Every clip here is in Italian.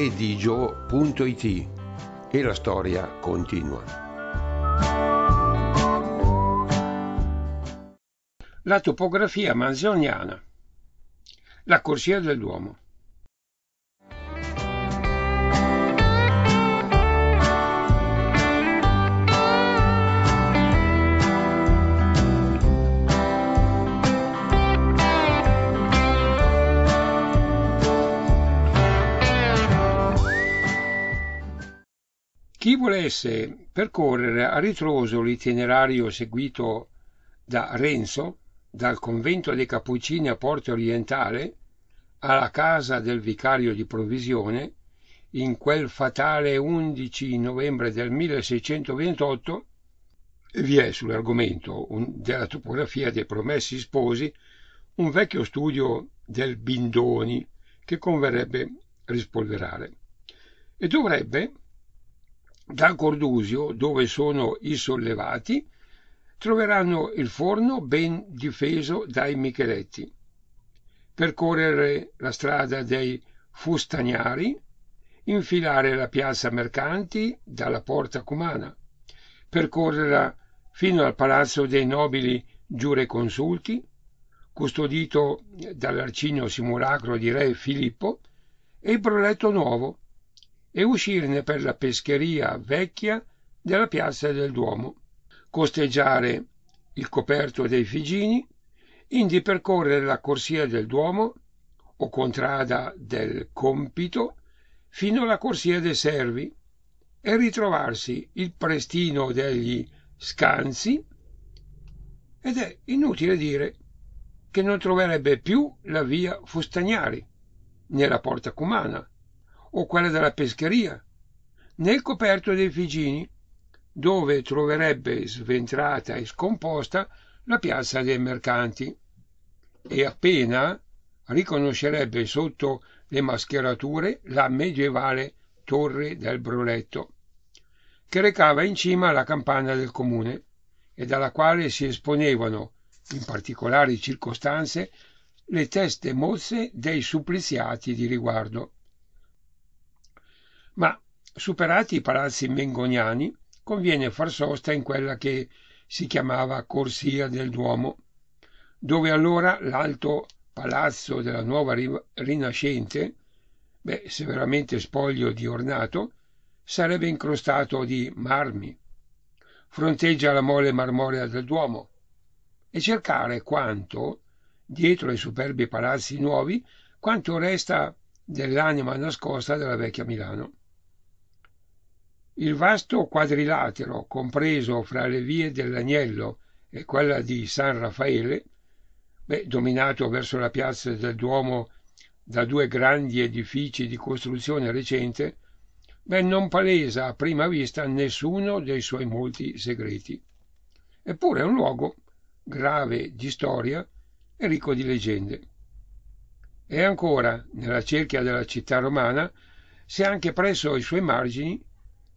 redigio.it e la storia continua. La topografia manzoniana. La corsia del Duomo. Chi volesse percorrere a ritroso l'itinerario seguito da Renzo, dal convento dei Cappuccini a Porta Orientale, alla casa del vicario di provisione, in quel fatale 11 novembre del 1628, vi è sull'argomento un, della topografia dei promessi sposi un vecchio studio del Bindoni che converrebbe rispolverare e dovrebbe da Cordusio, dove sono i sollevati, troveranno il forno ben difeso dai Micheletti. Percorrere la strada dei Fustagnari, infilare la piazza Mercanti dalla porta Cumana, percorrerla fino al palazzo dei nobili giureconsulti, custodito dall'arcigno simulacro di re Filippo, e il proletto nuovo, e uscirne per la pescheria vecchia della piazza del Duomo, costeggiare il coperto dei Figini, indi percorrere la corsia del Duomo o contrada del Compito fino alla corsia dei Servi e ritrovarsi il prestino degli Scanzi ed è inutile dire che non troverebbe più la via Fustagnari, né la Porta Cumana, o quella della pescheria, nel coperto dei Figini, dove troverebbe sventrata e scomposta la piazza dei mercanti e appena riconoscerebbe sotto le mascherature la medievale torre del Broletto, che recava in cima la campana del comune e dalla quale si esponevano, in particolari circostanze, le teste mozze dei suppliziati di riguardo. Ma, superati i palazzi mengoniani, conviene far sosta in quella che si chiamava Corsia del Duomo, dove allora l'alto palazzo della nuova Rinascente, beh, severamente spoglio di ornato, sarebbe incrostato di marmi. Fronteggia la mole marmorea del Duomo e cercare quanto, dietro ai superbi palazzi nuovi, quanto resta dell'anima nascosta della vecchia Milano. Il vasto quadrilatero compreso fra le vie dell'Agnello e quella di San Raffaele, beh, dominato verso la piazza del Duomo da due grandi edifici di costruzione recente, beh, non palesa a prima vista nessuno dei suoi molti segreti. Eppure è un luogo grave di storia e ricco di leggende. E ancora, nella cerchia della città romana, se anche presso i suoi margini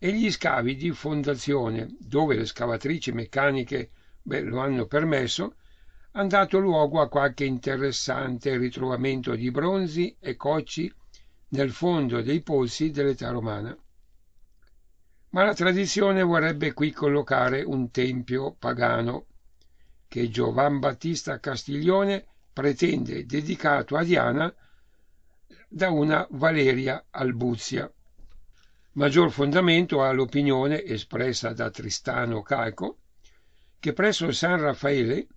e gli scavi di fondazione, dove le scavatrici meccaniche beh, lo hanno permesso, hanno dato luogo a qualche interessante ritrovamento di bronzi e cocci nel fondo dei polsi dell'età romana. Ma la tradizione vorrebbe qui collocare un tempio pagano, che Giovan Battista Castiglione pretende dedicato a Diana da una Valeria Albuzia. Maggior fondamento ha l'opinione espressa da Tristano Calco che presso San Raffaele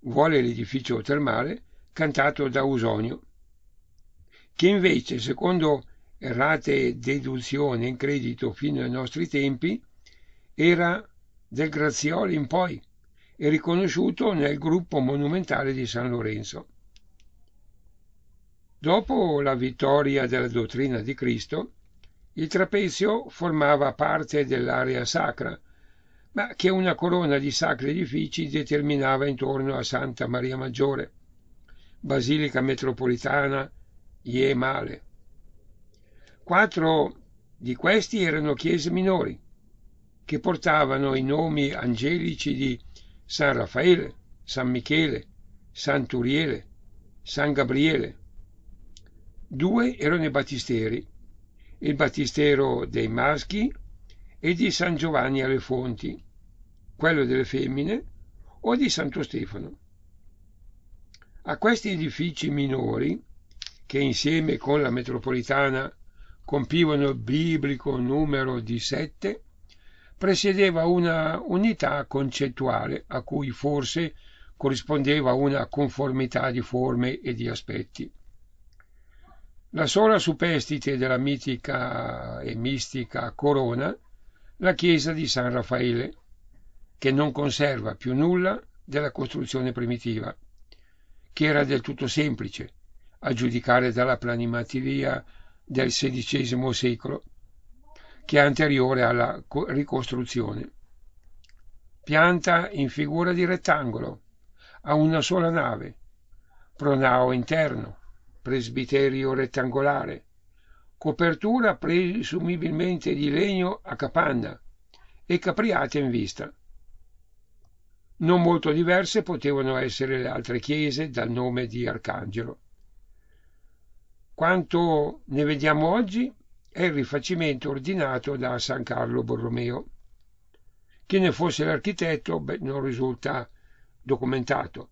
vuole l'edificio termale cantato da Usonio, che invece, secondo errate deduzioni in credito fino ai nostri tempi, era del Grazioli in poi e riconosciuto nel gruppo monumentale di San Lorenzo. Dopo la vittoria della dottrina di Cristo, il trapezio formava parte dell'area sacra, ma che una corona di sacri edifici determinava intorno a Santa Maria Maggiore, basilica metropolitana Ie Male. Quattro di questi erano chiese minori, che portavano i nomi angelici di San Raffaele, San Michele, San Turiele, San Gabriele. Due erano i battisteri, il battistero dei maschi e di San Giovanni alle Fonti, quello delle femmine o di Santo Stefano. A questi edifici minori, che insieme con la metropolitana compivano il biblico numero di sette, presiedeva una unità concettuale a cui forse corrispondeva una conformità di forme e di aspetti. La sola superstite della mitica e mistica corona la chiesa di San Raffaele, che non conserva più nulla della costruzione primitiva, che era del tutto semplice, a giudicare dalla planimetria del XVI secolo, che è anteriore alla ricostruzione. Pianta in figura di rettangolo, a una sola nave, pronao interno, presbiterio rettangolare, copertura presumibilmente di legno a capanna e capriate in vista. Non molto diverse potevano essere le altre chiese dal nome di Arcangelo. Quanto ne vediamo oggi è il rifacimento ordinato da San Carlo Borromeo. Chi ne fosse l'architetto beh, non risulta documentato,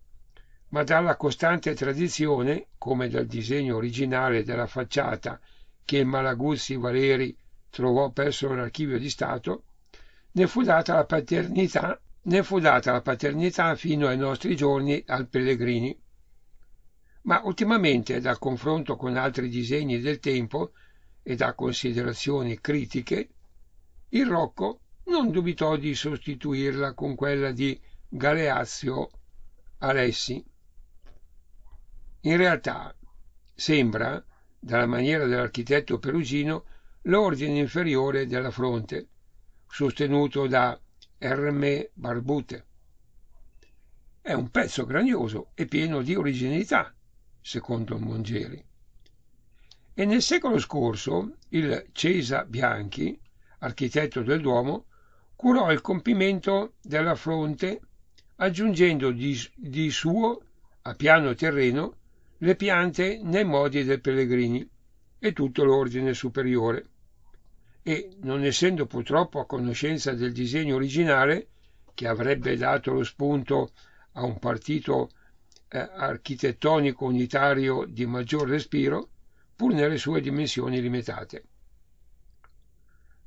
ma dalla costante tradizione, come dal disegno originale della facciata che Malaguzzi Valeri trovò presso l'archivio di Stato, ne fu data la paternità, data la paternità fino ai nostri giorni al Pellegrini. Ma ultimamente, dal confronto con altri disegni del tempo e da considerazioni critiche, il Rocco non dubitò di sostituirla con quella di Galeazio Alessi, in realtà sembra, dalla maniera dell'architetto perugino, l'ordine inferiore della fronte, sostenuto da Erme Barbute. È un pezzo grandioso e pieno di originalità, secondo Mongeri. E nel secolo scorso il Cesa Bianchi, architetto del Duomo, curò il compimento della fronte aggiungendo di, di suo a piano terreno le piante nei modi dei pellegrini e tutto l'ordine superiore e non essendo purtroppo a conoscenza del disegno originale che avrebbe dato lo spunto a un partito eh, architettonico unitario di maggior respiro pur nelle sue dimensioni limitate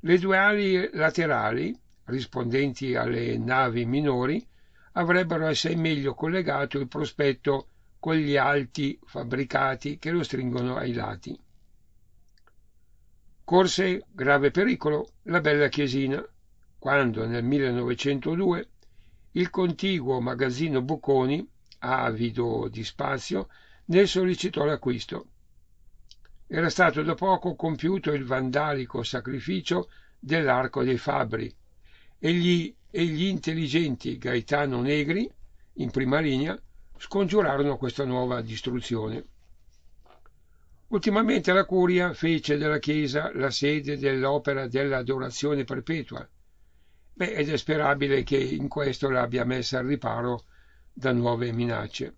le due ali laterali rispondenti alle navi minori avrebbero assai meglio collegato il prospetto quegli alti fabbricati che lo stringono ai lati. Corse grave pericolo la bella chiesina, quando nel 1902 il contiguo magazzino Bocconi, avido di spazio, ne sollecitò l'acquisto. Era stato da poco compiuto il vandalico sacrificio dell'Arco dei Fabbri e gli, e gli intelligenti Gaetano Negri, in prima linea, scongiurarono questa nuova distruzione. Ultimamente la Curia fece della Chiesa la sede dell'opera dell'adorazione perpetua, Beh, ed è sperabile che in questo l'abbia messa al riparo da nuove minacce.